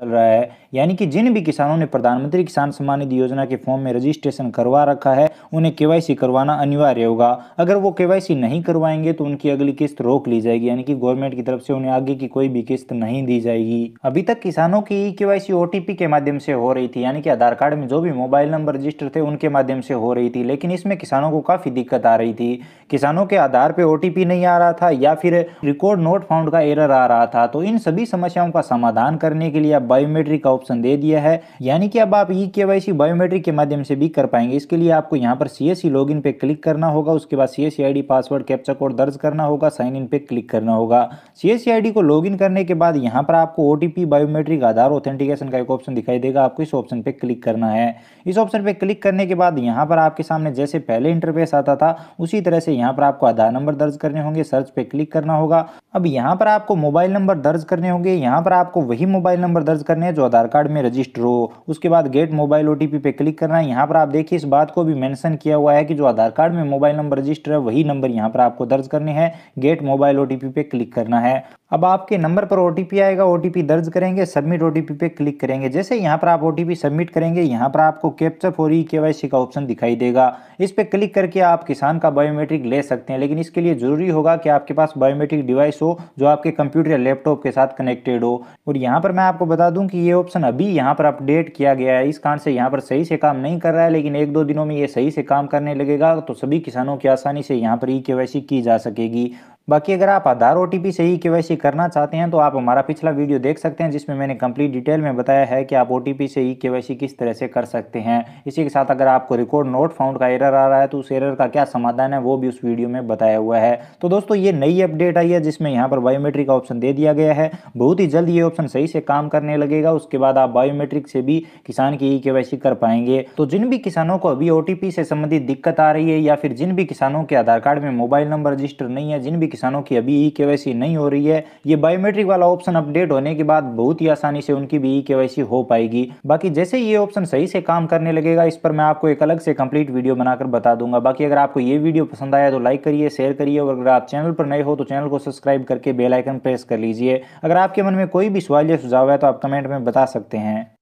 चल रहा है यानी कि जिन भी किसानों ने प्रधानमंत्री किसान सम्मान निधि योजना के फॉर्म में रजिस्ट्रेशन करवा रखा है उन्हें केवाईसी करवाना अनिवार्य होगा अगर वो केवाईसी नहीं करवाएंगे तो उनकी अगली किस्त रोक ली जाएगी यानी कि गवर्नमेंट की तरफ से उन्हें आगे की कोई भी किस्त नहीं दी जाएगी अभी तक किसानों की केवाईसी ओटीपी के माध्यम से हो रही थी यानी कि आधार कार्ड में जो भी मोबाइल नंबर रजिस्टर थे उनके माध्यम से हो रही थी लेकिन इसमें किसानों को काफी दिक्कत आ रही थी किसानों के आधार पर ओटीपी नहीं आ रहा था या फिर रिकॉर्ड नोट फाउंड का एरर आ रहा था तो इन सभी समस्याओं का समाधान करने के लिए बायोमेट्रिक ऑप्शन दे दिया है यानी कि अब आप ई के बायोमेट्रिक के माध्यम से भी कर पाएंगे इसके लिए आपको यहाँ पर सी एस लॉगिन पे क्लिक करना होगा उसके बाद C S password captcha code दर्ज करना होगा साइन इन पे क्लिक करना होगा सी एस को लॉगिन करने के बाद यहाँ पर आपको ओ बायोमेट्रिक आधार ऑथेंटिकेशन का एक ऑप्शन दिखाई देगा आपको इस ऑप्शन पे क्लिक करना है इस ऑप्शन पे क्लिक करने के बाद यहाँ पर आपके सामने जैसे पहले इंटरफेस आता था उसी तरह से यहाँ पर आपको आधार नंबर दर्ज करने होंगे सर्च पे क्लिक करना होगा अब यहाँ पर आपको मोबाइल नंबर दर्ज करने होंगे यहाँ पर आपको वही मोबाइल नंबर दर्ज करने हैं जो आधार आधार कार्ड में रजिस्टर हो उसके बाद गेट मोबाइल ओ पे क्लिक करना है यहाँ पर आप देखिए इस बात को भी मैंसन किया हुआ है कि जो आधार कार्ड में मोबाइल नंबर रजिस्टर है वही नंबर यहाँ पर आपको दर्ज करने हैं गेट मोबाइल ओ पे क्लिक करना है अब आपके नंबर पर ओ आएगा ओ दर्ज करेंगे सबमिट ओ पे क्लिक करेंगे जैसे यहाँ पर आप ओ सबमिट करेंगे यहाँ पर आपको कैप्चर फॉर ई के का ऑप्शन दिखाई देगा इस पर क्लिक करके आप किसान का बायोमेट्रिक ले सकते हैं लेकिन इसके लिए ज़रूरी होगा कि आपके पास बायोमेट्रिक डिवाइस हो जो आपके कंप्यूटर या लैपटॉप के साथ कनेक्टेड हो और यहाँ पर मैं आपको बता दूँ कि ये ऑप्शन अभी यहाँ पर अपडेट किया गया है इस कारण से यहाँ पर सही से काम नहीं कर रहा है लेकिन एक दो दिनों में ये सही से काम करने लगेगा तो सभी किसानों की आसानी से यहाँ पर ई की जा सकेगी बाकी अगर आप आधार ओ से ही के करना चाहते हैं तो आप हमारा पिछला वीडियो देख सकते हैं जिसमें मैंने कंप्लीट डिटेल में बताया है कि आप ओ से ही के किस तरह से कर सकते हैं इसी के साथ अगर आपको रिकॉर्ड नोट फाउंड का एरर आ रहा है तो उस एरर का क्या समाधान है वो भी उस वीडियो में बताया हुआ है तो दोस्तों ये नई अपडेट आई है जिसमें यहाँ पर बायोमेट्रिक का ऑप्शन दे दिया गया है बहुत ही जल्द ये ऑप्शन सही से काम करने लगेगा उसके बाद आप बायोमेट्रिक से भी किसान की ई के कर पाएंगे तो जिन भी किसानों को अभी ओ से संबंधित दिक्कत आ रही है या फिर जिन भी किसानों के आधार कार्ड में मोबाइल नंबर रजिस्टर नहीं है जिन भी किसानों की अभी ई e के नहीं हो रही है ये बायोमेट्रिक वाला ऑप्शन अपडेट होने के बाद बहुत ही आसानी से उनकी भी ई e के हो पाएगी बाकी जैसे ये ऑप्शन सही से काम करने लगेगा इस पर मैं आपको एक अलग से कंप्लीट वीडियो बनाकर बता दूंगा बाकी अगर आपको ये वीडियो पसंद आया तो लाइक करिए शेयर करिए और अगर आप चैनल पर नए हो तो चैनल को सब्सक्राइब करके बेलाइकन प्रेस कर लीजिए अगर आपके मन में कोई भी सवाल या सुझाव है तो आप कमेंट में बता सकते हैं